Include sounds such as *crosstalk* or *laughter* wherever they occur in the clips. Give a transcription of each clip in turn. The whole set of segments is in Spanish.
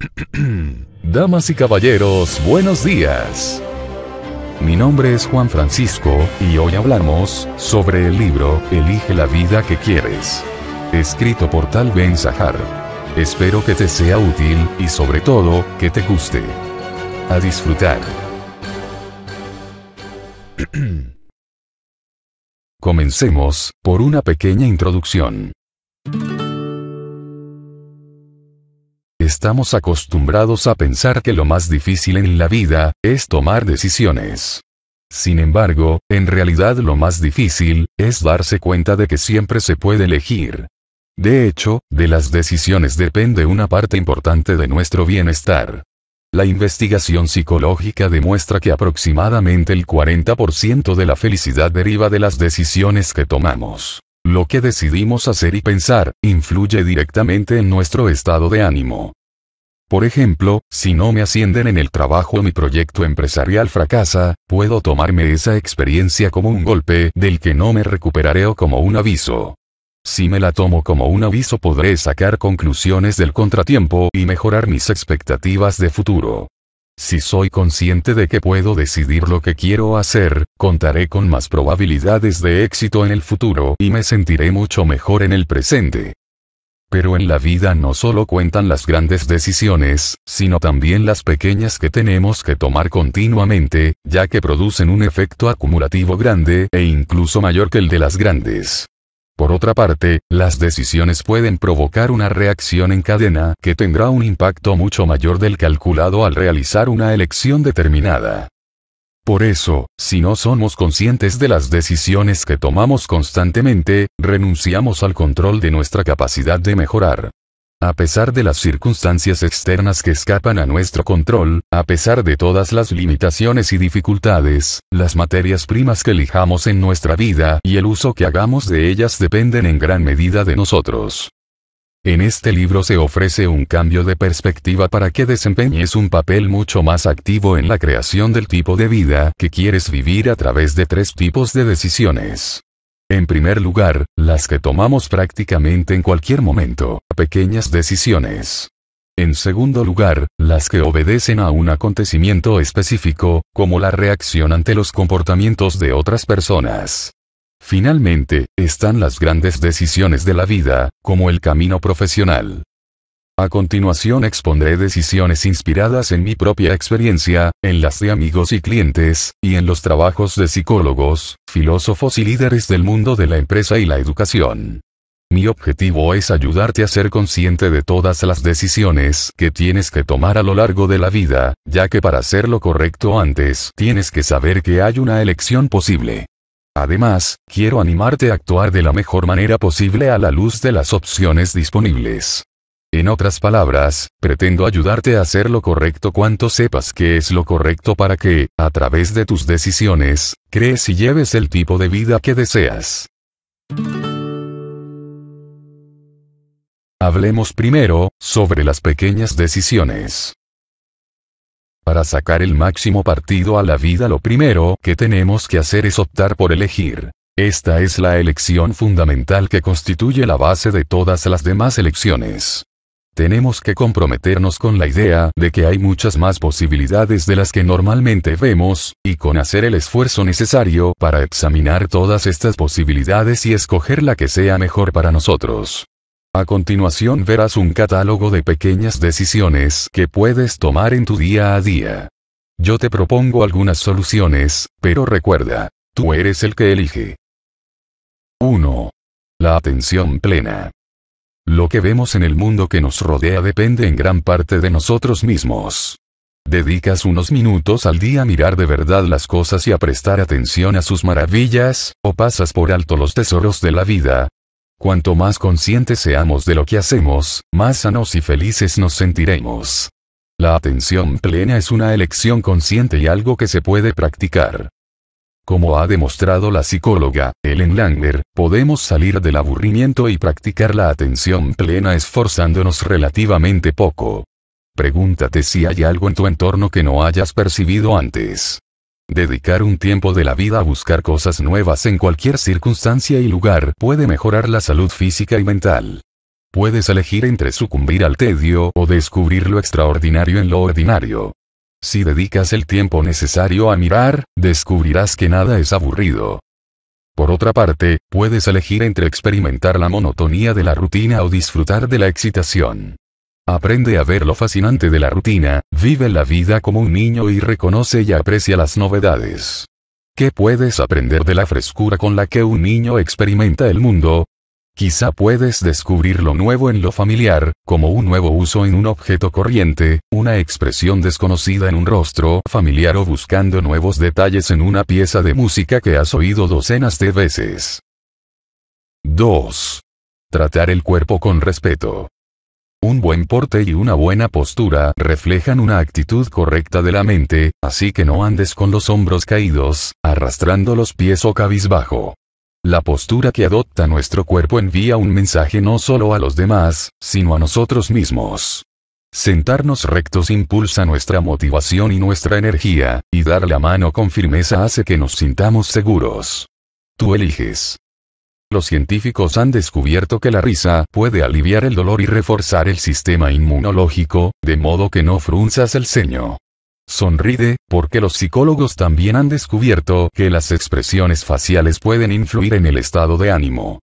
*clears throat* Damas y caballeros, buenos días. Mi nombre es Juan Francisco y hoy hablamos sobre el libro Elige la vida que quieres. Escrito por Tal Ben Zahar. Espero que te sea útil y sobre todo que te guste. A disfrutar. *clears throat* Comencemos por una pequeña introducción. Estamos acostumbrados a pensar que lo más difícil en la vida, es tomar decisiones. Sin embargo, en realidad lo más difícil, es darse cuenta de que siempre se puede elegir. De hecho, de las decisiones depende una parte importante de nuestro bienestar. La investigación psicológica demuestra que aproximadamente el 40% de la felicidad deriva de las decisiones que tomamos. Lo que decidimos hacer y pensar, influye directamente en nuestro estado de ánimo. Por ejemplo, si no me ascienden en el trabajo o mi proyecto empresarial fracasa, puedo tomarme esa experiencia como un golpe del que no me recuperaré o como un aviso. Si me la tomo como un aviso podré sacar conclusiones del contratiempo y mejorar mis expectativas de futuro. Si soy consciente de que puedo decidir lo que quiero hacer, contaré con más probabilidades de éxito en el futuro y me sentiré mucho mejor en el presente. Pero en la vida no solo cuentan las grandes decisiones, sino también las pequeñas que tenemos que tomar continuamente, ya que producen un efecto acumulativo grande e incluso mayor que el de las grandes. Por otra parte, las decisiones pueden provocar una reacción en cadena que tendrá un impacto mucho mayor del calculado al realizar una elección determinada. Por eso, si no somos conscientes de las decisiones que tomamos constantemente, renunciamos al control de nuestra capacidad de mejorar. A pesar de las circunstancias externas que escapan a nuestro control, a pesar de todas las limitaciones y dificultades, las materias primas que elijamos en nuestra vida y el uso que hagamos de ellas dependen en gran medida de nosotros. En este libro se ofrece un cambio de perspectiva para que desempeñes un papel mucho más activo en la creación del tipo de vida que quieres vivir a través de tres tipos de decisiones. En primer lugar, las que tomamos prácticamente en cualquier momento, pequeñas decisiones. En segundo lugar, las que obedecen a un acontecimiento específico, como la reacción ante los comportamientos de otras personas. Finalmente, están las grandes decisiones de la vida, como el camino profesional. A continuación expondré decisiones inspiradas en mi propia experiencia, en las de amigos y clientes, y en los trabajos de psicólogos, filósofos y líderes del mundo de la empresa y la educación. Mi objetivo es ayudarte a ser consciente de todas las decisiones que tienes que tomar a lo largo de la vida, ya que para hacer lo correcto antes tienes que saber que hay una elección posible. Además, quiero animarte a actuar de la mejor manera posible a la luz de las opciones disponibles. En otras palabras, pretendo ayudarte a hacer lo correcto cuanto sepas que es lo correcto para que, a través de tus decisiones, crees y lleves el tipo de vida que deseas. Hablemos primero, sobre las pequeñas decisiones para sacar el máximo partido a la vida lo primero que tenemos que hacer es optar por elegir. Esta es la elección fundamental que constituye la base de todas las demás elecciones. Tenemos que comprometernos con la idea de que hay muchas más posibilidades de las que normalmente vemos, y con hacer el esfuerzo necesario para examinar todas estas posibilidades y escoger la que sea mejor para nosotros. A continuación verás un catálogo de pequeñas decisiones que puedes tomar en tu día a día. Yo te propongo algunas soluciones, pero recuerda, tú eres el que elige. 1. La atención plena. Lo que vemos en el mundo que nos rodea depende en gran parte de nosotros mismos. ¿Dedicas unos minutos al día a mirar de verdad las cosas y a prestar atención a sus maravillas, o pasas por alto los tesoros de la vida, Cuanto más conscientes seamos de lo que hacemos, más sanos y felices nos sentiremos. La atención plena es una elección consciente y algo que se puede practicar. Como ha demostrado la psicóloga Ellen Langer, podemos salir del aburrimiento y practicar la atención plena esforzándonos relativamente poco. Pregúntate si hay algo en tu entorno que no hayas percibido antes. Dedicar un tiempo de la vida a buscar cosas nuevas en cualquier circunstancia y lugar puede mejorar la salud física y mental. Puedes elegir entre sucumbir al tedio o descubrir lo extraordinario en lo ordinario. Si dedicas el tiempo necesario a mirar, descubrirás que nada es aburrido. Por otra parte, puedes elegir entre experimentar la monotonía de la rutina o disfrutar de la excitación. Aprende a ver lo fascinante de la rutina, vive la vida como un niño y reconoce y aprecia las novedades. ¿Qué puedes aprender de la frescura con la que un niño experimenta el mundo? Quizá puedes descubrir lo nuevo en lo familiar, como un nuevo uso en un objeto corriente, una expresión desconocida en un rostro familiar o buscando nuevos detalles en una pieza de música que has oído docenas de veces. 2. Tratar el cuerpo con respeto un buen porte y una buena postura reflejan una actitud correcta de la mente, así que no andes con los hombros caídos, arrastrando los pies o cabizbajo. La postura que adopta nuestro cuerpo envía un mensaje no solo a los demás, sino a nosotros mismos. Sentarnos rectos impulsa nuestra motivación y nuestra energía, y dar la mano con firmeza hace que nos sintamos seguros. Tú eliges. Los científicos han descubierto que la risa puede aliviar el dolor y reforzar el sistema inmunológico, de modo que no frunzas el ceño. Sonríe, porque los psicólogos también han descubierto que las expresiones faciales pueden influir en el estado de ánimo.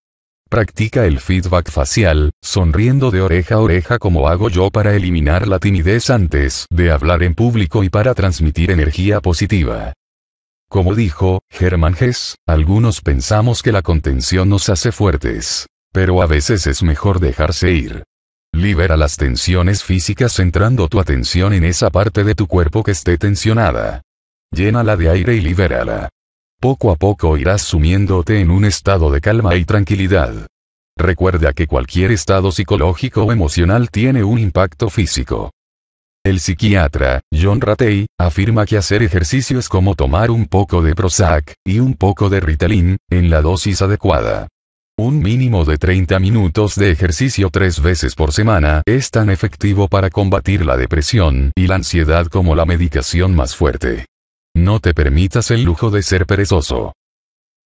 Practica el feedback facial, sonriendo de oreja a oreja como hago yo para eliminar la timidez antes de hablar en público y para transmitir energía positiva. Como dijo Germán Hess, algunos pensamos que la contención nos hace fuertes. Pero a veces es mejor dejarse ir. Libera las tensiones físicas centrando tu atención en esa parte de tu cuerpo que esté tensionada. Llénala de aire y libérala. Poco a poco irás sumiéndote en un estado de calma y tranquilidad. Recuerda que cualquier estado psicológico o emocional tiene un impacto físico. El psiquiatra, John Ratey, afirma que hacer ejercicio es como tomar un poco de Prozac, y un poco de Ritalin, en la dosis adecuada. Un mínimo de 30 minutos de ejercicio tres veces por semana es tan efectivo para combatir la depresión y la ansiedad como la medicación más fuerte. No te permitas el lujo de ser perezoso.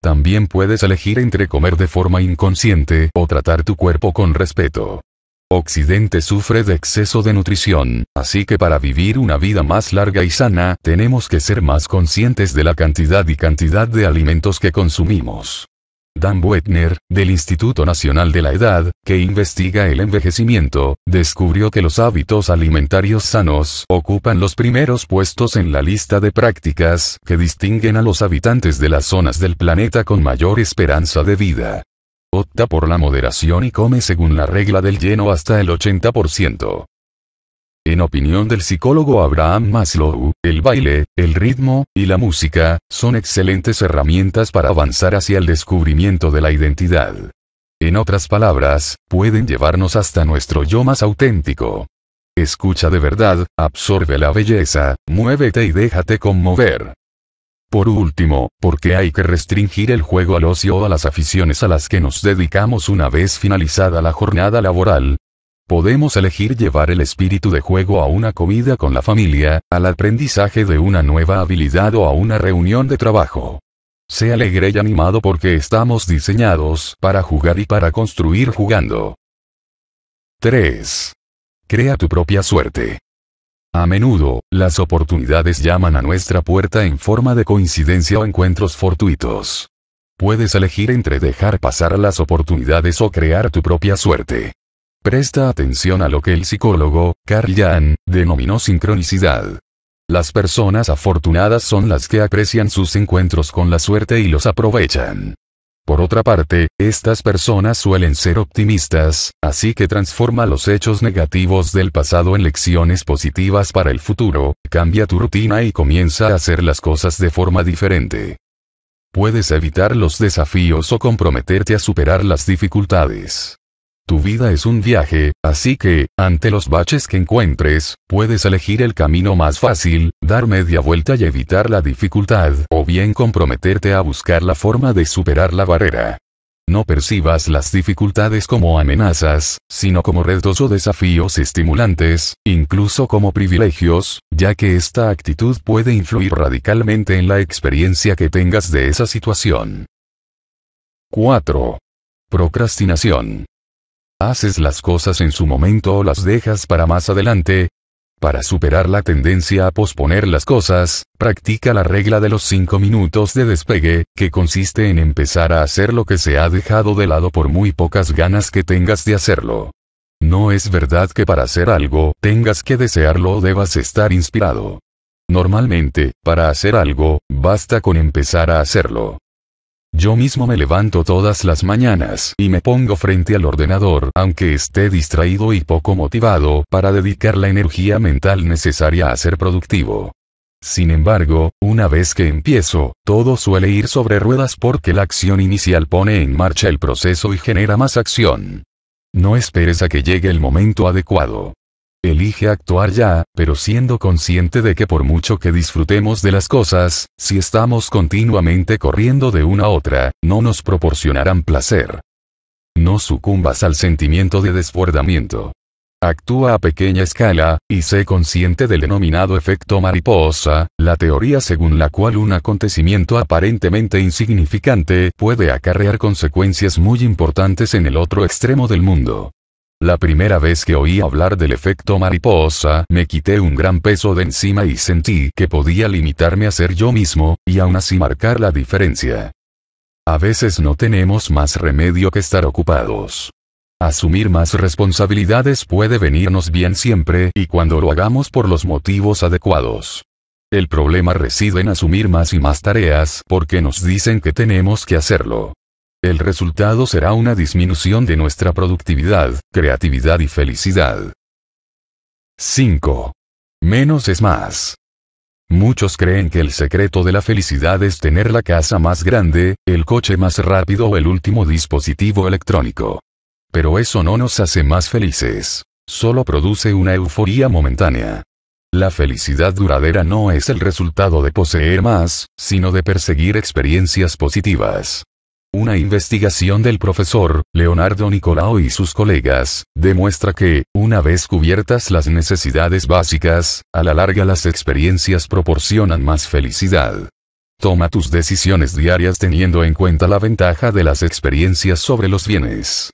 También puedes elegir entre comer de forma inconsciente o tratar tu cuerpo con respeto. Occidente sufre de exceso de nutrición, así que para vivir una vida más larga y sana, tenemos que ser más conscientes de la cantidad y cantidad de alimentos que consumimos. Dan Buettner, del Instituto Nacional de la Edad, que investiga el envejecimiento, descubrió que los hábitos alimentarios sanos ocupan los primeros puestos en la lista de prácticas que distinguen a los habitantes de las zonas del planeta con mayor esperanza de vida. Opta por la moderación y come según la regla del lleno hasta el 80%. En opinión del psicólogo Abraham Maslow, el baile, el ritmo, y la música, son excelentes herramientas para avanzar hacia el descubrimiento de la identidad. En otras palabras, pueden llevarnos hasta nuestro yo más auténtico. Escucha de verdad, absorbe la belleza, muévete y déjate conmover. Por último, porque hay que restringir el juego al ocio o a las aficiones a las que nos dedicamos una vez finalizada la jornada laboral. Podemos elegir llevar el espíritu de juego a una comida con la familia, al aprendizaje de una nueva habilidad o a una reunión de trabajo. Sé alegre y animado porque estamos diseñados para jugar y para construir jugando. 3. Crea tu propia suerte. A menudo, las oportunidades llaman a nuestra puerta en forma de coincidencia o encuentros fortuitos. Puedes elegir entre dejar pasar las oportunidades o crear tu propia suerte. Presta atención a lo que el psicólogo, Carl Jung, denominó sincronicidad. Las personas afortunadas son las que aprecian sus encuentros con la suerte y los aprovechan. Por otra parte, estas personas suelen ser optimistas, así que transforma los hechos negativos del pasado en lecciones positivas para el futuro, cambia tu rutina y comienza a hacer las cosas de forma diferente. Puedes evitar los desafíos o comprometerte a superar las dificultades. Tu vida es un viaje, así que, ante los baches que encuentres, puedes elegir el camino más fácil, dar media vuelta y evitar la dificultad, o bien comprometerte a buscar la forma de superar la barrera. No percibas las dificultades como amenazas, sino como retos o desafíos estimulantes, incluso como privilegios, ya que esta actitud puede influir radicalmente en la experiencia que tengas de esa situación. 4. Procrastinación. ¿Haces las cosas en su momento o las dejas para más adelante? Para superar la tendencia a posponer las cosas, practica la regla de los 5 minutos de despegue, que consiste en empezar a hacer lo que se ha dejado de lado por muy pocas ganas que tengas de hacerlo. No es verdad que para hacer algo tengas que desearlo o debas estar inspirado. Normalmente, para hacer algo, basta con empezar a hacerlo. Yo mismo me levanto todas las mañanas y me pongo frente al ordenador, aunque esté distraído y poco motivado, para dedicar la energía mental necesaria a ser productivo. Sin embargo, una vez que empiezo, todo suele ir sobre ruedas porque la acción inicial pone en marcha el proceso y genera más acción. No esperes a que llegue el momento adecuado elige actuar ya, pero siendo consciente de que por mucho que disfrutemos de las cosas, si estamos continuamente corriendo de una a otra, no nos proporcionarán placer. No sucumbas al sentimiento de desbordamiento. Actúa a pequeña escala, y sé consciente del denominado efecto mariposa, la teoría según la cual un acontecimiento aparentemente insignificante puede acarrear consecuencias muy importantes en el otro extremo del mundo. La primera vez que oí hablar del efecto mariposa, me quité un gran peso de encima y sentí que podía limitarme a ser yo mismo, y aún así marcar la diferencia. A veces no tenemos más remedio que estar ocupados. Asumir más responsabilidades puede venirnos bien siempre y cuando lo hagamos por los motivos adecuados. El problema reside en asumir más y más tareas porque nos dicen que tenemos que hacerlo. El resultado será una disminución de nuestra productividad, creatividad y felicidad. 5. Menos es más. Muchos creen que el secreto de la felicidad es tener la casa más grande, el coche más rápido o el último dispositivo electrónico. Pero eso no nos hace más felices. Solo produce una euforía momentánea. La felicidad duradera no es el resultado de poseer más, sino de perseguir experiencias positivas. Una investigación del profesor, Leonardo Nicolao y sus colegas, demuestra que, una vez cubiertas las necesidades básicas, a la larga las experiencias proporcionan más felicidad. Toma tus decisiones diarias teniendo en cuenta la ventaja de las experiencias sobre los bienes.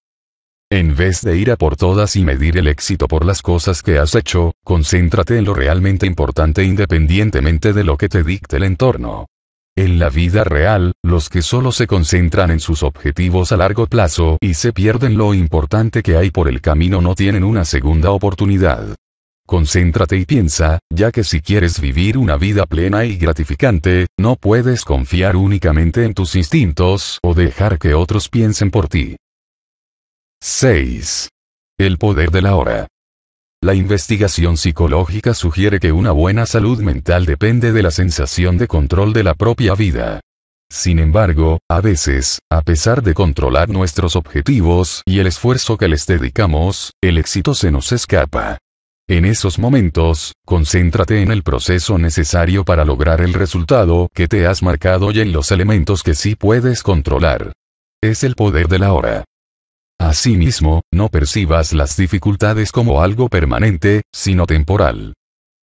En vez de ir a por todas y medir el éxito por las cosas que has hecho, concéntrate en lo realmente importante independientemente de lo que te dicte el entorno. En la vida real, los que solo se concentran en sus objetivos a largo plazo y se pierden lo importante que hay por el camino no tienen una segunda oportunidad. Concéntrate y piensa, ya que si quieres vivir una vida plena y gratificante, no puedes confiar únicamente en tus instintos o dejar que otros piensen por ti. 6. El poder de la hora. La investigación psicológica sugiere que una buena salud mental depende de la sensación de control de la propia vida. Sin embargo, a veces, a pesar de controlar nuestros objetivos y el esfuerzo que les dedicamos, el éxito se nos escapa. En esos momentos, concéntrate en el proceso necesario para lograr el resultado que te has marcado y en los elementos que sí puedes controlar. Es el poder de la hora. Asimismo, no percibas las dificultades como algo permanente, sino temporal.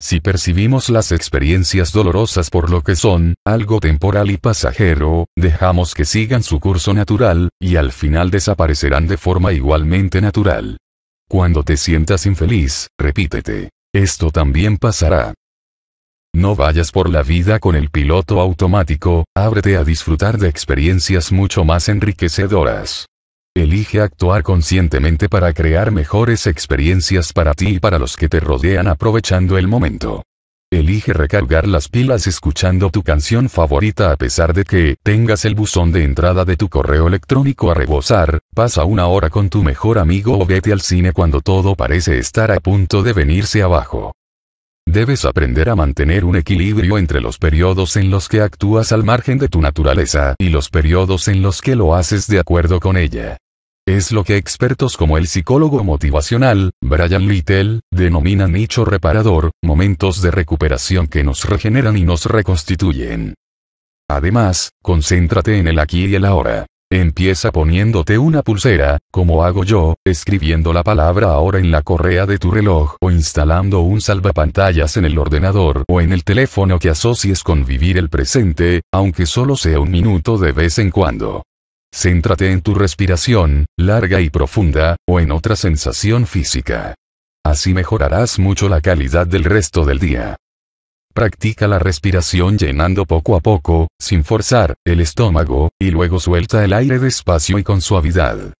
Si percibimos las experiencias dolorosas por lo que son, algo temporal y pasajero, dejamos que sigan su curso natural, y al final desaparecerán de forma igualmente natural. Cuando te sientas infeliz, repítete. Esto también pasará. No vayas por la vida con el piloto automático, ábrete a disfrutar de experiencias mucho más enriquecedoras. Elige actuar conscientemente para crear mejores experiencias para ti y para los que te rodean aprovechando el momento. Elige recargar las pilas escuchando tu canción favorita a pesar de que tengas el buzón de entrada de tu correo electrónico a rebosar, pasa una hora con tu mejor amigo o vete al cine cuando todo parece estar a punto de venirse abajo. Debes aprender a mantener un equilibrio entre los periodos en los que actúas al margen de tu naturaleza y los periodos en los que lo haces de acuerdo con ella. Es lo que expertos como el psicólogo motivacional, Brian Little, denominan nicho reparador, momentos de recuperación que nos regeneran y nos reconstituyen. Además, concéntrate en el aquí y el ahora. Empieza poniéndote una pulsera, como hago yo, escribiendo la palabra ahora en la correa de tu reloj o instalando un salvapantallas en el ordenador o en el teléfono que asocies con vivir el presente, aunque solo sea un minuto de vez en cuando. Céntrate en tu respiración, larga y profunda, o en otra sensación física. Así mejorarás mucho la calidad del resto del día. Practica la respiración llenando poco a poco, sin forzar, el estómago, y luego suelta el aire despacio y con suavidad.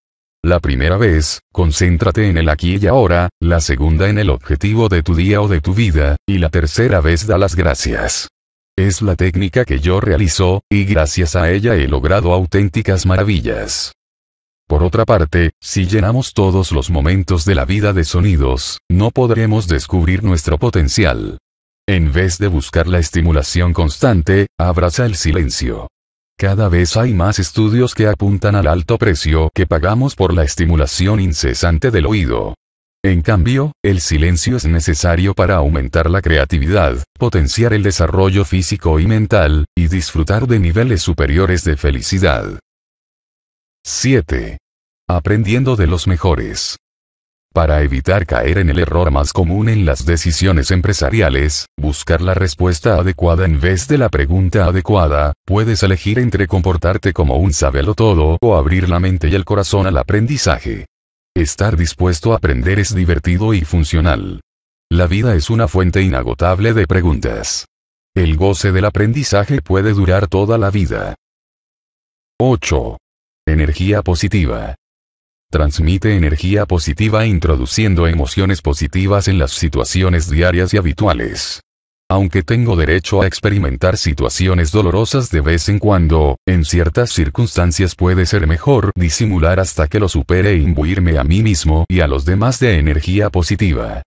La primera vez, concéntrate en el aquí y ahora, la segunda en el objetivo de tu día o de tu vida, y la tercera vez da las gracias. Es la técnica que yo realizo, y gracias a ella he logrado auténticas maravillas. Por otra parte, si llenamos todos los momentos de la vida de sonidos, no podremos descubrir nuestro potencial. En vez de buscar la estimulación constante, abraza el silencio. Cada vez hay más estudios que apuntan al alto precio que pagamos por la estimulación incesante del oído. En cambio, el silencio es necesario para aumentar la creatividad, potenciar el desarrollo físico y mental, y disfrutar de niveles superiores de felicidad. 7. Aprendiendo de los mejores. Para evitar caer en el error más común en las decisiones empresariales, buscar la respuesta adecuada en vez de la pregunta adecuada, puedes elegir entre comportarte como un sabelo todo o abrir la mente y el corazón al aprendizaje. Estar dispuesto a aprender es divertido y funcional. La vida es una fuente inagotable de preguntas. El goce del aprendizaje puede durar toda la vida. 8. Energía positiva. Transmite energía positiva introduciendo emociones positivas en las situaciones diarias y habituales aunque tengo derecho a experimentar situaciones dolorosas de vez en cuando, en ciertas circunstancias puede ser mejor disimular hasta que lo supere e imbuirme a mí mismo y a los demás de energía positiva.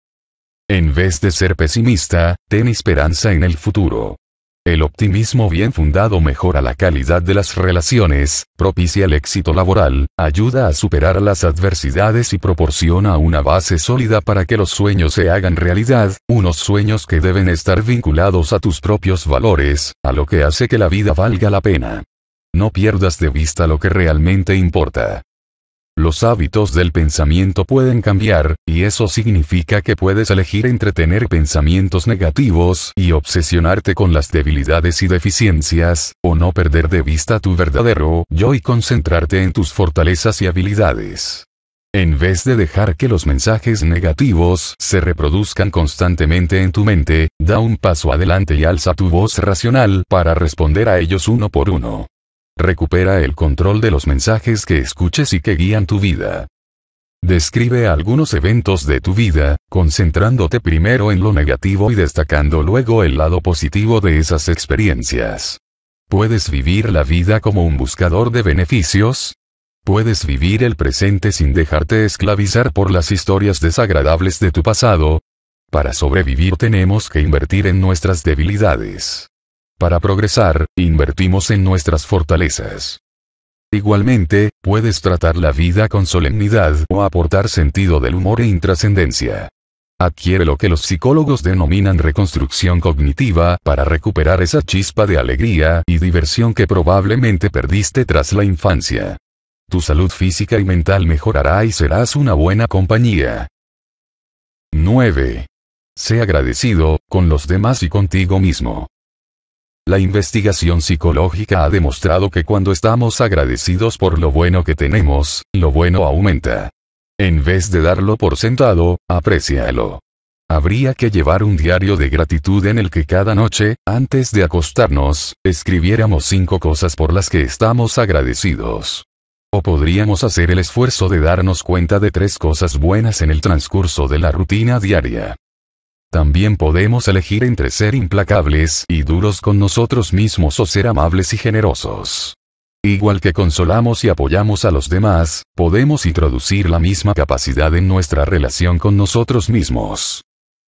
En vez de ser pesimista, ten esperanza en el futuro. El optimismo bien fundado mejora la calidad de las relaciones, propicia el éxito laboral, ayuda a superar las adversidades y proporciona una base sólida para que los sueños se hagan realidad, unos sueños que deben estar vinculados a tus propios valores, a lo que hace que la vida valga la pena. No pierdas de vista lo que realmente importa. Los hábitos del pensamiento pueden cambiar, y eso significa que puedes elegir entre tener pensamientos negativos y obsesionarte con las debilidades y deficiencias, o no perder de vista tu verdadero yo y concentrarte en tus fortalezas y habilidades. En vez de dejar que los mensajes negativos se reproduzcan constantemente en tu mente, da un paso adelante y alza tu voz racional para responder a ellos uno por uno. Recupera el control de los mensajes que escuches y que guían tu vida. Describe algunos eventos de tu vida, concentrándote primero en lo negativo y destacando luego el lado positivo de esas experiencias. ¿Puedes vivir la vida como un buscador de beneficios? ¿Puedes vivir el presente sin dejarte esclavizar por las historias desagradables de tu pasado? Para sobrevivir tenemos que invertir en nuestras debilidades. Para progresar, invertimos en nuestras fortalezas. Igualmente, puedes tratar la vida con solemnidad o aportar sentido del humor e intrascendencia. Adquiere lo que los psicólogos denominan reconstrucción cognitiva para recuperar esa chispa de alegría y diversión que probablemente perdiste tras la infancia. Tu salud física y mental mejorará y serás una buena compañía. 9. Sé agradecido, con los demás y contigo mismo. La investigación psicológica ha demostrado que cuando estamos agradecidos por lo bueno que tenemos, lo bueno aumenta. En vez de darlo por sentado, aprecialo. Habría que llevar un diario de gratitud en el que cada noche, antes de acostarnos, escribiéramos cinco cosas por las que estamos agradecidos. O podríamos hacer el esfuerzo de darnos cuenta de tres cosas buenas en el transcurso de la rutina diaria. También podemos elegir entre ser implacables y duros con nosotros mismos o ser amables y generosos. Igual que consolamos y apoyamos a los demás, podemos introducir la misma capacidad en nuestra relación con nosotros mismos.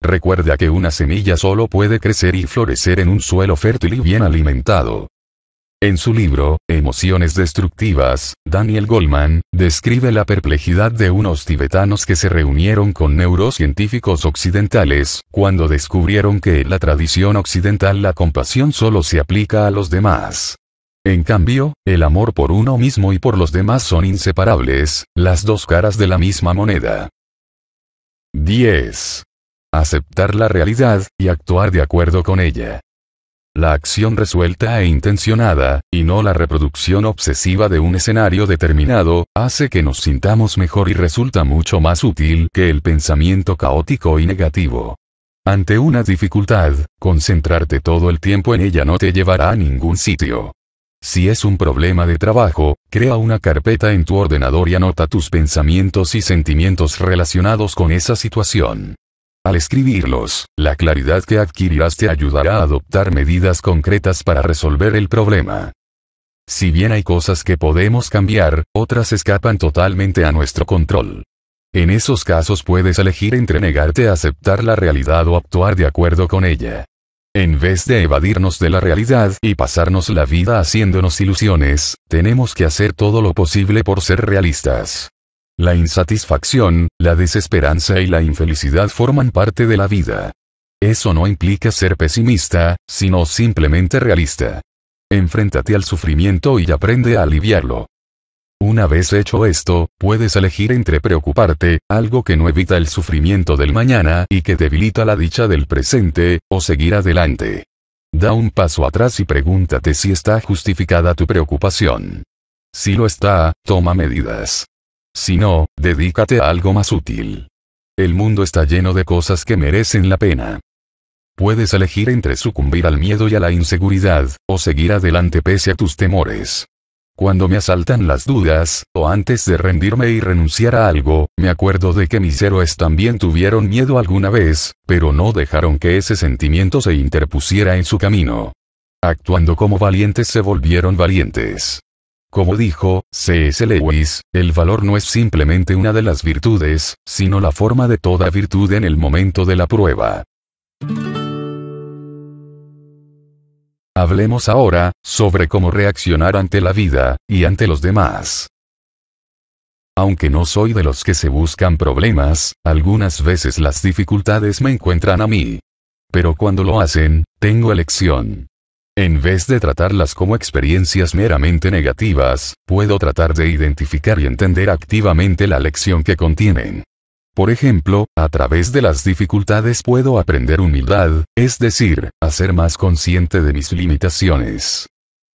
Recuerda que una semilla solo puede crecer y florecer en un suelo fértil y bien alimentado. En su libro, Emociones Destructivas, Daniel Goldman, describe la perplejidad de unos tibetanos que se reunieron con neurocientíficos occidentales, cuando descubrieron que en la tradición occidental la compasión solo se aplica a los demás. En cambio, el amor por uno mismo y por los demás son inseparables, las dos caras de la misma moneda. 10. Aceptar la realidad, y actuar de acuerdo con ella la acción resuelta e intencionada, y no la reproducción obsesiva de un escenario determinado, hace que nos sintamos mejor y resulta mucho más útil que el pensamiento caótico y negativo. Ante una dificultad, concentrarte todo el tiempo en ella no te llevará a ningún sitio. Si es un problema de trabajo, crea una carpeta en tu ordenador y anota tus pensamientos y sentimientos relacionados con esa situación. Al escribirlos, la claridad que adquirirás te ayudará a adoptar medidas concretas para resolver el problema. Si bien hay cosas que podemos cambiar, otras escapan totalmente a nuestro control. En esos casos puedes elegir entre negarte a aceptar la realidad o actuar de acuerdo con ella. En vez de evadirnos de la realidad y pasarnos la vida haciéndonos ilusiones, tenemos que hacer todo lo posible por ser realistas. La insatisfacción, la desesperanza y la infelicidad forman parte de la vida. Eso no implica ser pesimista, sino simplemente realista. Enfréntate al sufrimiento y aprende a aliviarlo. Una vez hecho esto, puedes elegir entre preocuparte, algo que no evita el sufrimiento del mañana y que debilita la dicha del presente, o seguir adelante. Da un paso atrás y pregúntate si está justificada tu preocupación. Si lo está, toma medidas. Si no, dedícate a algo más útil. El mundo está lleno de cosas que merecen la pena. Puedes elegir entre sucumbir al miedo y a la inseguridad, o seguir adelante pese a tus temores. Cuando me asaltan las dudas, o antes de rendirme y renunciar a algo, me acuerdo de que mis héroes también tuvieron miedo alguna vez, pero no dejaron que ese sentimiento se interpusiera en su camino. Actuando como valientes se volvieron valientes. Como dijo C.S. Lewis, el valor no es simplemente una de las virtudes, sino la forma de toda virtud en el momento de la prueba. Hablemos ahora, sobre cómo reaccionar ante la vida, y ante los demás. Aunque no soy de los que se buscan problemas, algunas veces las dificultades me encuentran a mí. Pero cuando lo hacen, tengo elección. En vez de tratarlas como experiencias meramente negativas, puedo tratar de identificar y entender activamente la lección que contienen. Por ejemplo, a través de las dificultades puedo aprender humildad, es decir, a ser más consciente de mis limitaciones.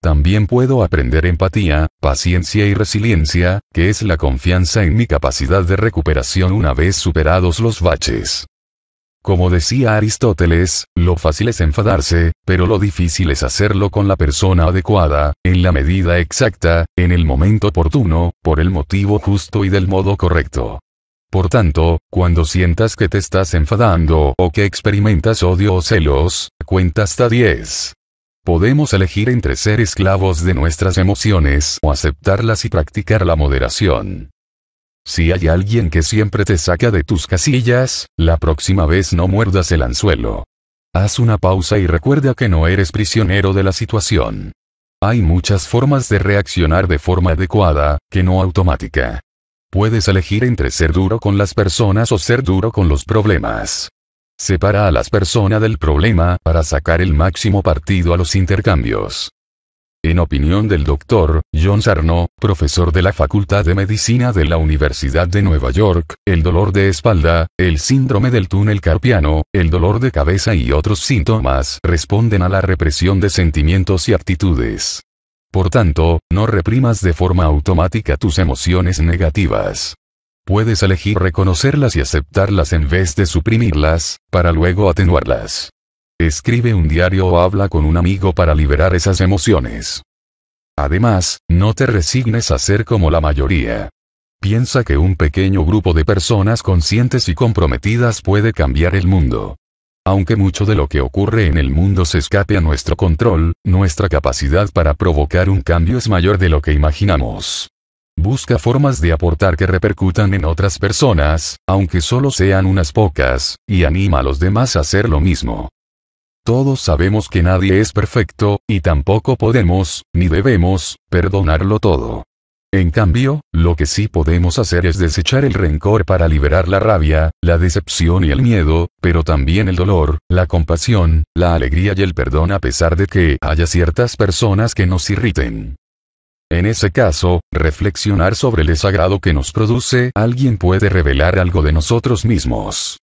También puedo aprender empatía, paciencia y resiliencia, que es la confianza en mi capacidad de recuperación una vez superados los baches. Como decía Aristóteles, lo fácil es enfadarse, pero lo difícil es hacerlo con la persona adecuada, en la medida exacta, en el momento oportuno, por el motivo justo y del modo correcto. Por tanto, cuando sientas que te estás enfadando o que experimentas odio o celos, cuenta hasta 10. Podemos elegir entre ser esclavos de nuestras emociones o aceptarlas y practicar la moderación. Si hay alguien que siempre te saca de tus casillas, la próxima vez no muerdas el anzuelo. Haz una pausa y recuerda que no eres prisionero de la situación. Hay muchas formas de reaccionar de forma adecuada, que no automática. Puedes elegir entre ser duro con las personas o ser duro con los problemas. Separa a las personas del problema para sacar el máximo partido a los intercambios. En opinión del doctor John Sarno, profesor de la Facultad de Medicina de la Universidad de Nueva York, el dolor de espalda, el síndrome del túnel carpiano, el dolor de cabeza y otros síntomas responden a la represión de sentimientos y actitudes. Por tanto, no reprimas de forma automática tus emociones negativas. Puedes elegir reconocerlas y aceptarlas en vez de suprimirlas, para luego atenuarlas. Escribe un diario o habla con un amigo para liberar esas emociones. Además, no te resignes a ser como la mayoría. Piensa que un pequeño grupo de personas conscientes y comprometidas puede cambiar el mundo. Aunque mucho de lo que ocurre en el mundo se escape a nuestro control, nuestra capacidad para provocar un cambio es mayor de lo que imaginamos. Busca formas de aportar que repercutan en otras personas, aunque solo sean unas pocas, y anima a los demás a hacer lo mismo. Todos sabemos que nadie es perfecto, y tampoco podemos, ni debemos, perdonarlo todo. En cambio, lo que sí podemos hacer es desechar el rencor para liberar la rabia, la decepción y el miedo, pero también el dolor, la compasión, la alegría y el perdón a pesar de que haya ciertas personas que nos irriten. En ese caso, reflexionar sobre el desagrado que nos produce alguien puede revelar algo de nosotros mismos.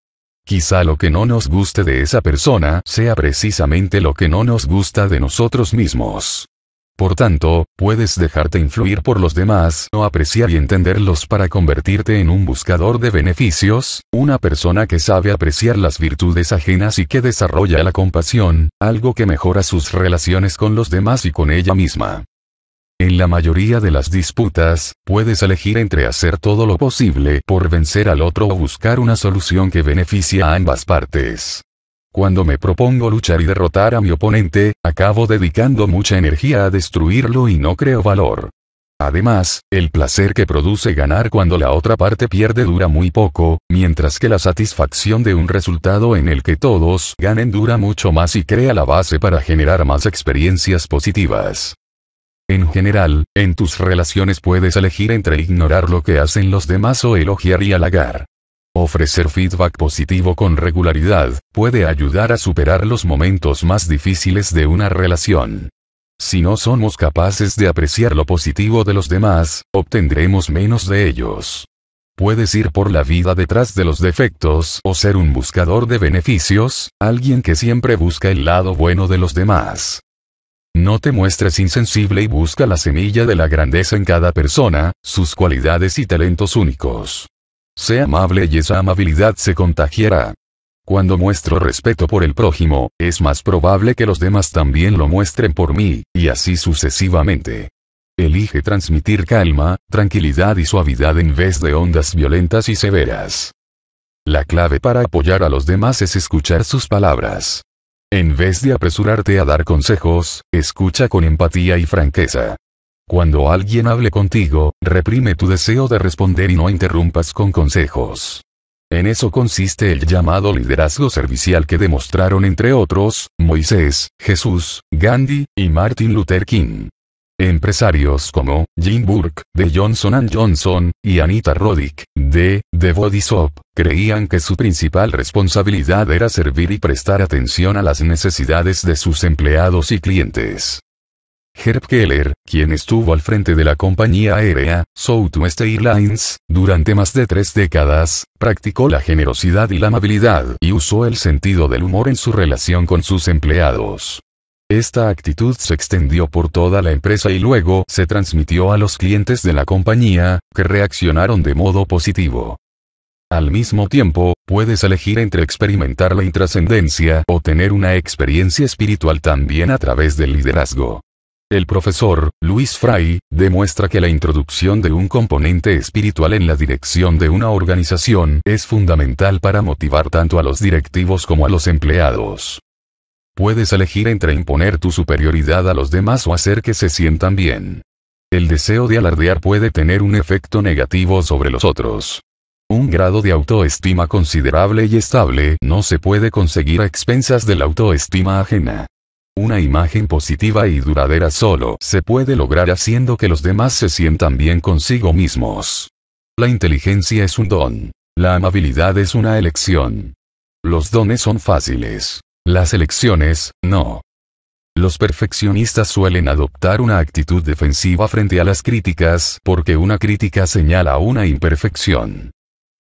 Quizá lo que no nos guste de esa persona sea precisamente lo que no nos gusta de nosotros mismos. Por tanto, puedes dejarte influir por los demás o apreciar y entenderlos para convertirte en un buscador de beneficios, una persona que sabe apreciar las virtudes ajenas y que desarrolla la compasión, algo que mejora sus relaciones con los demás y con ella misma. En la mayoría de las disputas, puedes elegir entre hacer todo lo posible por vencer al otro o buscar una solución que beneficie a ambas partes. Cuando me propongo luchar y derrotar a mi oponente, acabo dedicando mucha energía a destruirlo y no creo valor. Además, el placer que produce ganar cuando la otra parte pierde dura muy poco, mientras que la satisfacción de un resultado en el que todos ganen dura mucho más y crea la base para generar más experiencias positivas. En general, en tus relaciones puedes elegir entre ignorar lo que hacen los demás o elogiar y halagar. Ofrecer feedback positivo con regularidad puede ayudar a superar los momentos más difíciles de una relación. Si no somos capaces de apreciar lo positivo de los demás, obtendremos menos de ellos. Puedes ir por la vida detrás de los defectos o ser un buscador de beneficios, alguien que siempre busca el lado bueno de los demás. No te muestres insensible y busca la semilla de la grandeza en cada persona, sus cualidades y talentos únicos. Sé amable y esa amabilidad se contagiará. Cuando muestro respeto por el prójimo, es más probable que los demás también lo muestren por mí, y así sucesivamente. Elige transmitir calma, tranquilidad y suavidad en vez de ondas violentas y severas. La clave para apoyar a los demás es escuchar sus palabras. En vez de apresurarte a dar consejos, escucha con empatía y franqueza. Cuando alguien hable contigo, reprime tu deseo de responder y no interrumpas con consejos. En eso consiste el llamado liderazgo servicial que demostraron entre otros, Moisés, Jesús, Gandhi, y Martin Luther King. Empresarios como Jim Burke, de Johnson Johnson, y Anita Roddick, de The Body Shop, creían que su principal responsabilidad era servir y prestar atención a las necesidades de sus empleados y clientes. Herb Keller, quien estuvo al frente de la compañía aérea, Southwest Airlines, durante más de tres décadas, practicó la generosidad y la amabilidad y usó el sentido del humor en su relación con sus empleados. Esta actitud se extendió por toda la empresa y luego se transmitió a los clientes de la compañía, que reaccionaron de modo positivo. Al mismo tiempo, puedes elegir entre experimentar la intrascendencia o tener una experiencia espiritual también a través del liderazgo. El profesor, Luis Fry, demuestra que la introducción de un componente espiritual en la dirección de una organización es fundamental para motivar tanto a los directivos como a los empleados. Puedes elegir entre imponer tu superioridad a los demás o hacer que se sientan bien. El deseo de alardear puede tener un efecto negativo sobre los otros. Un grado de autoestima considerable y estable no se puede conseguir a expensas de la autoestima ajena. Una imagen positiva y duradera solo se puede lograr haciendo que los demás se sientan bien consigo mismos. La inteligencia es un don. La amabilidad es una elección. Los dones son fáciles. Las elecciones, no. Los perfeccionistas suelen adoptar una actitud defensiva frente a las críticas porque una crítica señala una imperfección.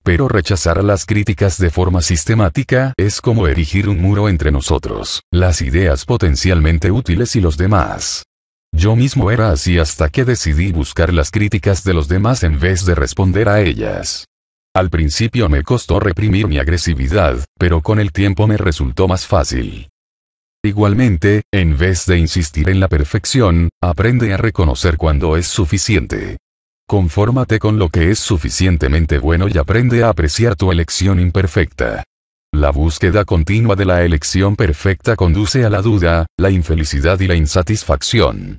Pero rechazar las críticas de forma sistemática es como erigir un muro entre nosotros, las ideas potencialmente útiles y los demás. Yo mismo era así hasta que decidí buscar las críticas de los demás en vez de responder a ellas. Al principio me costó reprimir mi agresividad, pero con el tiempo me resultó más fácil. Igualmente, en vez de insistir en la perfección, aprende a reconocer cuando es suficiente. Confórmate con lo que es suficientemente bueno y aprende a apreciar tu elección imperfecta. La búsqueda continua de la elección perfecta conduce a la duda, la infelicidad y la insatisfacción.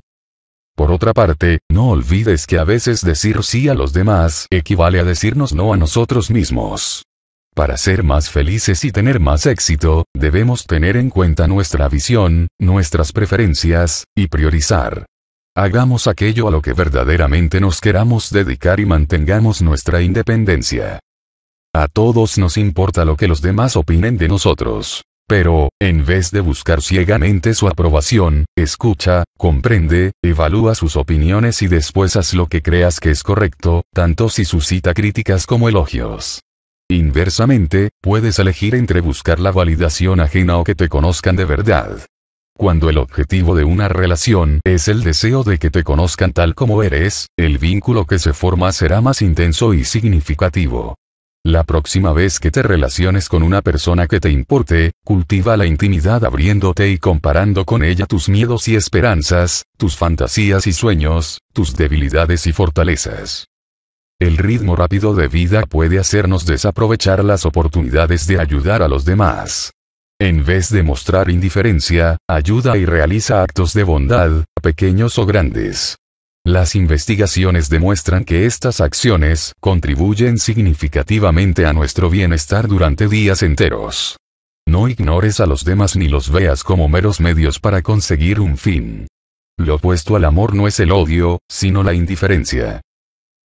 Por otra parte, no olvides que a veces decir sí a los demás equivale a decirnos no a nosotros mismos. Para ser más felices y tener más éxito, debemos tener en cuenta nuestra visión, nuestras preferencias, y priorizar. Hagamos aquello a lo que verdaderamente nos queramos dedicar y mantengamos nuestra independencia. A todos nos importa lo que los demás opinen de nosotros. Pero, en vez de buscar ciegamente su aprobación, escucha, comprende, evalúa sus opiniones y después haz lo que creas que es correcto, tanto si suscita críticas como elogios. Inversamente, puedes elegir entre buscar la validación ajena o que te conozcan de verdad. Cuando el objetivo de una relación es el deseo de que te conozcan tal como eres, el vínculo que se forma será más intenso y significativo. La próxima vez que te relaciones con una persona que te importe, cultiva la intimidad abriéndote y comparando con ella tus miedos y esperanzas, tus fantasías y sueños, tus debilidades y fortalezas. El ritmo rápido de vida puede hacernos desaprovechar las oportunidades de ayudar a los demás. En vez de mostrar indiferencia, ayuda y realiza actos de bondad, pequeños o grandes. Las investigaciones demuestran que estas acciones contribuyen significativamente a nuestro bienestar durante días enteros. No ignores a los demás ni los veas como meros medios para conseguir un fin. Lo opuesto al amor no es el odio, sino la indiferencia.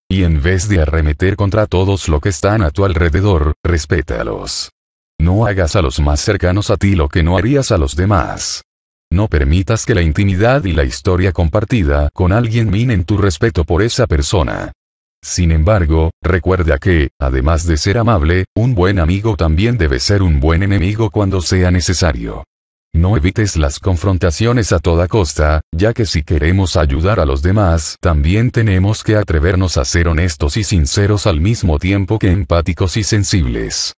Y en vez de arremeter contra todos lo que están a tu alrededor, respétalos. No hagas a los más cercanos a ti lo que no harías a los demás. No permitas que la intimidad y la historia compartida con alguien minen tu respeto por esa persona. Sin embargo, recuerda que, además de ser amable, un buen amigo también debe ser un buen enemigo cuando sea necesario. No evites las confrontaciones a toda costa, ya que si queremos ayudar a los demás, también tenemos que atrevernos a ser honestos y sinceros al mismo tiempo que empáticos y sensibles.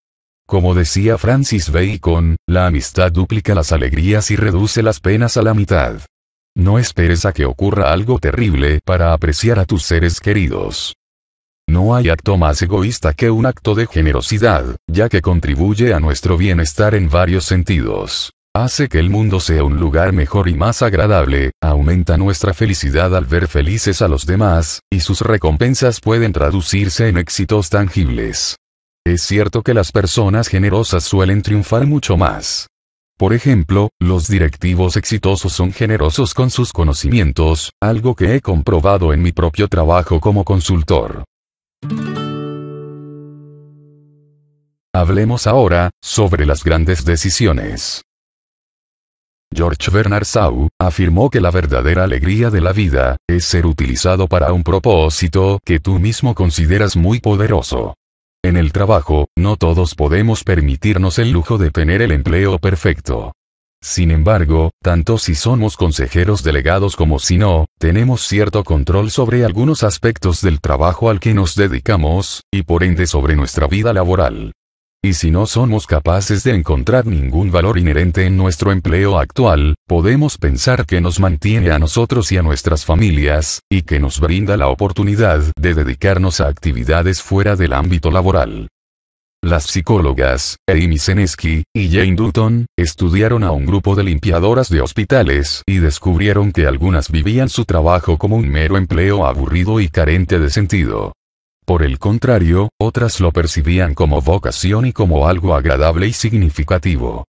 Como decía Francis Bacon, la amistad duplica las alegrías y reduce las penas a la mitad. No esperes a que ocurra algo terrible para apreciar a tus seres queridos. No hay acto más egoísta que un acto de generosidad, ya que contribuye a nuestro bienestar en varios sentidos. Hace que el mundo sea un lugar mejor y más agradable, aumenta nuestra felicidad al ver felices a los demás, y sus recompensas pueden traducirse en éxitos tangibles. Es cierto que las personas generosas suelen triunfar mucho más. Por ejemplo, los directivos exitosos son generosos con sus conocimientos, algo que he comprobado en mi propio trabajo como consultor. Hablemos ahora, sobre las grandes decisiones. George Bernard Shaw afirmó que la verdadera alegría de la vida es ser utilizado para un propósito que tú mismo consideras muy poderoso. En el trabajo, no todos podemos permitirnos el lujo de tener el empleo perfecto. Sin embargo, tanto si somos consejeros delegados como si no, tenemos cierto control sobre algunos aspectos del trabajo al que nos dedicamos, y por ende sobre nuestra vida laboral. Y si no somos capaces de encontrar ningún valor inherente en nuestro empleo actual, podemos pensar que nos mantiene a nosotros y a nuestras familias, y que nos brinda la oportunidad de dedicarnos a actividades fuera del ámbito laboral. Las psicólogas, Amy Senesky y Jane Dutton, estudiaron a un grupo de limpiadoras de hospitales y descubrieron que algunas vivían su trabajo como un mero empleo aburrido y carente de sentido. Por el contrario, otras lo percibían como vocación y como algo agradable y significativo.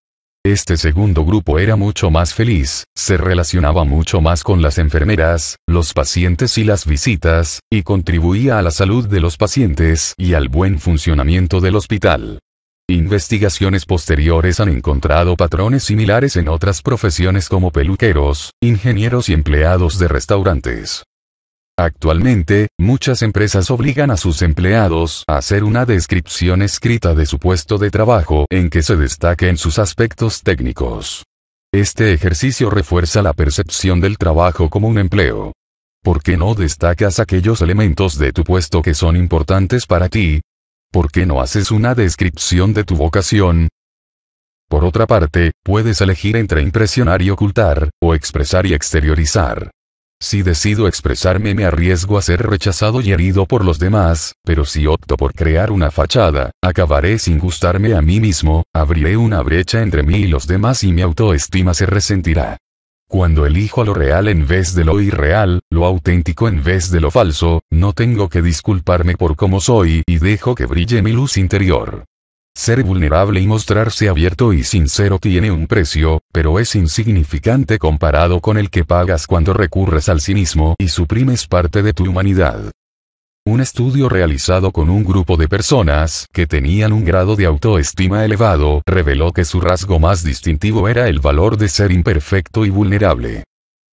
Este segundo grupo era mucho más feliz, se relacionaba mucho más con las enfermeras, los pacientes y las visitas, y contribuía a la salud de los pacientes y al buen funcionamiento del hospital. Investigaciones posteriores han encontrado patrones similares en otras profesiones como peluqueros, ingenieros y empleados de restaurantes. Actualmente, muchas empresas obligan a sus empleados a hacer una descripción escrita de su puesto de trabajo en que se destaquen sus aspectos técnicos. Este ejercicio refuerza la percepción del trabajo como un empleo. ¿Por qué no destacas aquellos elementos de tu puesto que son importantes para ti? ¿Por qué no haces una descripción de tu vocación? Por otra parte, puedes elegir entre impresionar y ocultar, o expresar y exteriorizar. Si decido expresarme me arriesgo a ser rechazado y herido por los demás, pero si opto por crear una fachada, acabaré sin gustarme a mí mismo, abriré una brecha entre mí y los demás y mi autoestima se resentirá. Cuando elijo lo real en vez de lo irreal, lo auténtico en vez de lo falso, no tengo que disculparme por cómo soy y dejo que brille mi luz interior. Ser vulnerable y mostrarse abierto y sincero tiene un precio, pero es insignificante comparado con el que pagas cuando recurres al cinismo y suprimes parte de tu humanidad. Un estudio realizado con un grupo de personas que tenían un grado de autoestima elevado reveló que su rasgo más distintivo era el valor de ser imperfecto y vulnerable.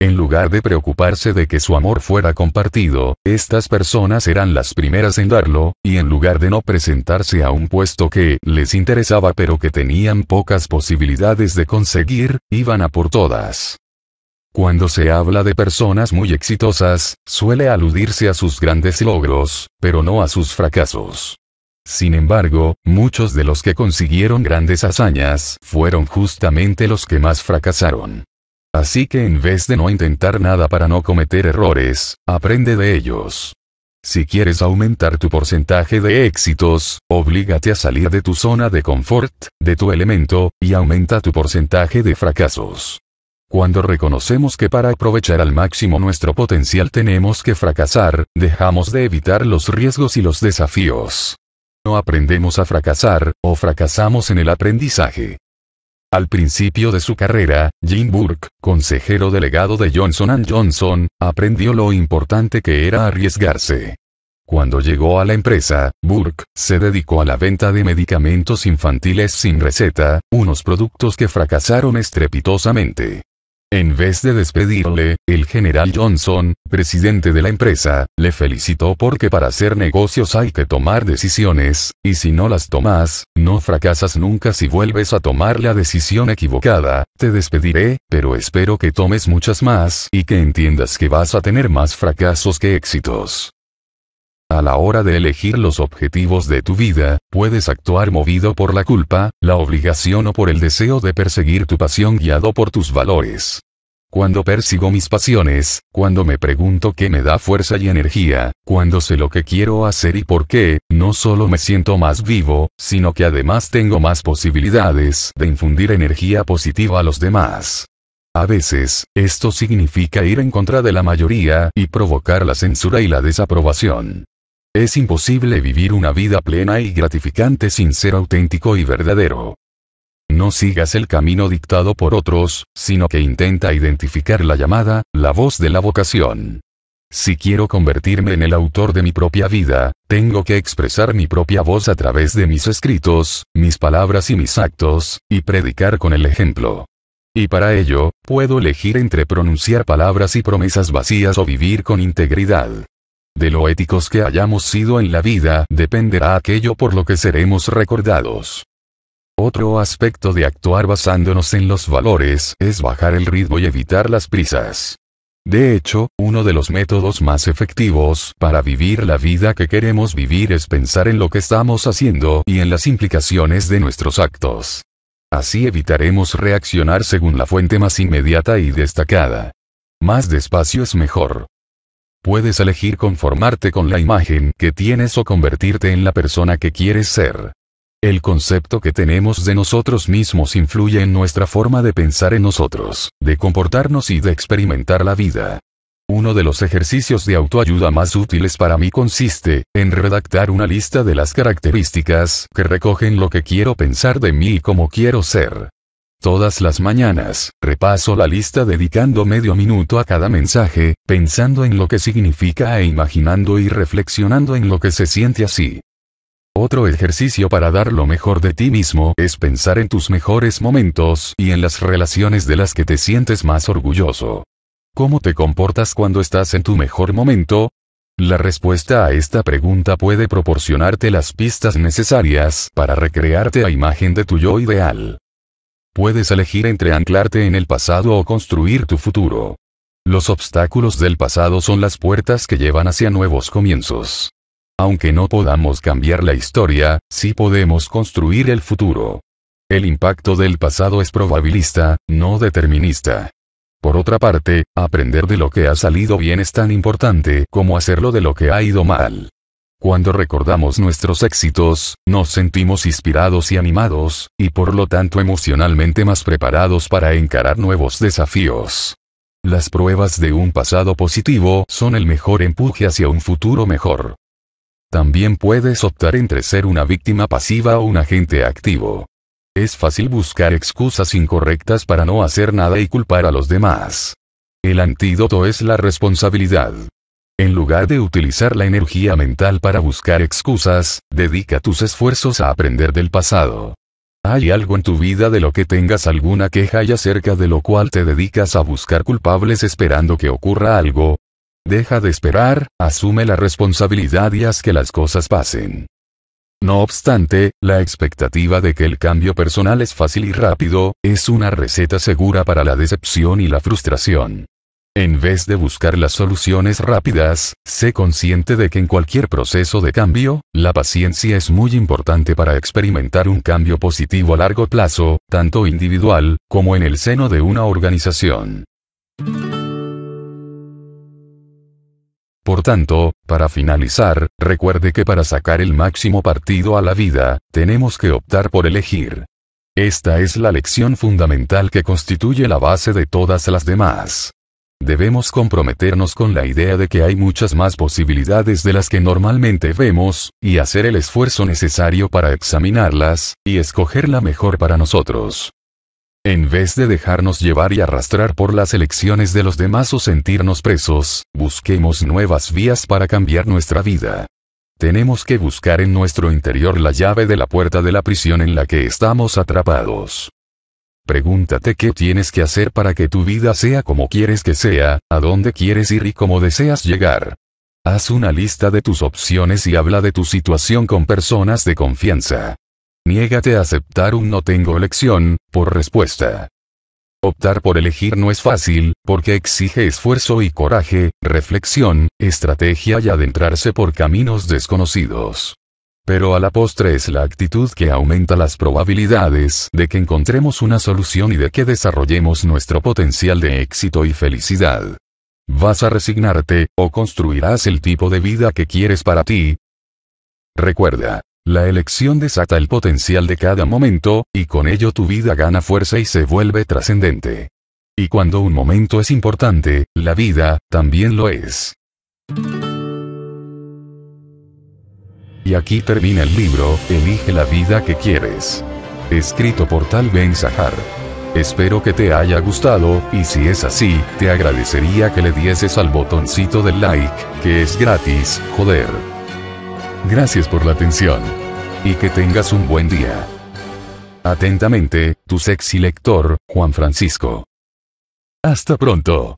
En lugar de preocuparse de que su amor fuera compartido, estas personas eran las primeras en darlo, y en lugar de no presentarse a un puesto que les interesaba pero que tenían pocas posibilidades de conseguir, iban a por todas. Cuando se habla de personas muy exitosas, suele aludirse a sus grandes logros, pero no a sus fracasos. Sin embargo, muchos de los que consiguieron grandes hazañas fueron justamente los que más fracasaron. Así que en vez de no intentar nada para no cometer errores, aprende de ellos. Si quieres aumentar tu porcentaje de éxitos, oblígate a salir de tu zona de confort, de tu elemento, y aumenta tu porcentaje de fracasos. Cuando reconocemos que para aprovechar al máximo nuestro potencial tenemos que fracasar, dejamos de evitar los riesgos y los desafíos. No aprendemos a fracasar, o fracasamos en el aprendizaje. Al principio de su carrera, Jim Burke, consejero delegado de Johnson Johnson, aprendió lo importante que era arriesgarse. Cuando llegó a la empresa, Burke se dedicó a la venta de medicamentos infantiles sin receta, unos productos que fracasaron estrepitosamente. En vez de despedirle, el general Johnson, presidente de la empresa, le felicitó porque para hacer negocios hay que tomar decisiones, y si no las tomas, no fracasas nunca si vuelves a tomar la decisión equivocada, te despediré, pero espero que tomes muchas más y que entiendas que vas a tener más fracasos que éxitos. A la hora de elegir los objetivos de tu vida, puedes actuar movido por la culpa, la obligación o por el deseo de perseguir tu pasión guiado por tus valores. Cuando persigo mis pasiones, cuando me pregunto qué me da fuerza y energía, cuando sé lo que quiero hacer y por qué, no solo me siento más vivo, sino que además tengo más posibilidades de infundir energía positiva a los demás. A veces, esto significa ir en contra de la mayoría y provocar la censura y la desaprobación. Es imposible vivir una vida plena y gratificante sin ser auténtico y verdadero. No sigas el camino dictado por otros, sino que intenta identificar la llamada, la voz de la vocación. Si quiero convertirme en el autor de mi propia vida, tengo que expresar mi propia voz a través de mis escritos, mis palabras y mis actos, y predicar con el ejemplo. Y para ello, puedo elegir entre pronunciar palabras y promesas vacías o vivir con integridad. De lo éticos que hayamos sido en la vida dependerá aquello por lo que seremos recordados. Otro aspecto de actuar basándonos en los valores es bajar el ritmo y evitar las prisas. De hecho, uno de los métodos más efectivos para vivir la vida que queremos vivir es pensar en lo que estamos haciendo y en las implicaciones de nuestros actos. Así evitaremos reaccionar según la fuente más inmediata y destacada. Más despacio es mejor. Puedes elegir conformarte con la imagen que tienes o convertirte en la persona que quieres ser. El concepto que tenemos de nosotros mismos influye en nuestra forma de pensar en nosotros, de comportarnos y de experimentar la vida. Uno de los ejercicios de autoayuda más útiles para mí consiste en redactar una lista de las características que recogen lo que quiero pensar de mí y cómo quiero ser. Todas las mañanas, repaso la lista dedicando medio minuto a cada mensaje, pensando en lo que significa e imaginando y reflexionando en lo que se siente así. Otro ejercicio para dar lo mejor de ti mismo es pensar en tus mejores momentos y en las relaciones de las que te sientes más orgulloso. ¿Cómo te comportas cuando estás en tu mejor momento? La respuesta a esta pregunta puede proporcionarte las pistas necesarias para recrearte a imagen de tu yo ideal. Puedes elegir entre anclarte en el pasado o construir tu futuro. Los obstáculos del pasado son las puertas que llevan hacia nuevos comienzos. Aunque no podamos cambiar la historia, sí podemos construir el futuro. El impacto del pasado es probabilista, no determinista. Por otra parte, aprender de lo que ha salido bien es tan importante como hacerlo de lo que ha ido mal. Cuando recordamos nuestros éxitos, nos sentimos inspirados y animados, y por lo tanto emocionalmente más preparados para encarar nuevos desafíos. Las pruebas de un pasado positivo son el mejor empuje hacia un futuro mejor. También puedes optar entre ser una víctima pasiva o un agente activo. Es fácil buscar excusas incorrectas para no hacer nada y culpar a los demás. El antídoto es la responsabilidad. En lugar de utilizar la energía mental para buscar excusas, dedica tus esfuerzos a aprender del pasado. Hay algo en tu vida de lo que tengas alguna queja y acerca de lo cual te dedicas a buscar culpables esperando que ocurra algo. Deja de esperar, asume la responsabilidad y haz que las cosas pasen. No obstante, la expectativa de que el cambio personal es fácil y rápido, es una receta segura para la decepción y la frustración. En vez de buscar las soluciones rápidas, sé consciente de que en cualquier proceso de cambio, la paciencia es muy importante para experimentar un cambio positivo a largo plazo, tanto individual, como en el seno de una organización. Por tanto, para finalizar, recuerde que para sacar el máximo partido a la vida, tenemos que optar por elegir. Esta es la lección fundamental que constituye la base de todas las demás debemos comprometernos con la idea de que hay muchas más posibilidades de las que normalmente vemos, y hacer el esfuerzo necesario para examinarlas, y escoger la mejor para nosotros. En vez de dejarnos llevar y arrastrar por las elecciones de los demás o sentirnos presos, busquemos nuevas vías para cambiar nuestra vida. Tenemos que buscar en nuestro interior la llave de la puerta de la prisión en la que estamos atrapados. Pregúntate qué tienes que hacer para que tu vida sea como quieres que sea, a dónde quieres ir y cómo deseas llegar. Haz una lista de tus opciones y habla de tu situación con personas de confianza. Niégate a aceptar un no tengo elección, por respuesta. Optar por elegir no es fácil, porque exige esfuerzo y coraje, reflexión, estrategia y adentrarse por caminos desconocidos. Pero a la postre es la actitud que aumenta las probabilidades de que encontremos una solución y de que desarrollemos nuestro potencial de éxito y felicidad. ¿Vas a resignarte, o construirás el tipo de vida que quieres para ti? Recuerda, la elección desata el potencial de cada momento, y con ello tu vida gana fuerza y se vuelve trascendente. Y cuando un momento es importante, la vida, también lo es. Y aquí termina el libro, Elige la vida que quieres. Escrito por Tal Ben zahar Espero que te haya gustado, y si es así, te agradecería que le dieses al botoncito del like, que es gratis, joder. Gracias por la atención. Y que tengas un buen día. Atentamente, tu sexy lector, Juan Francisco. Hasta pronto.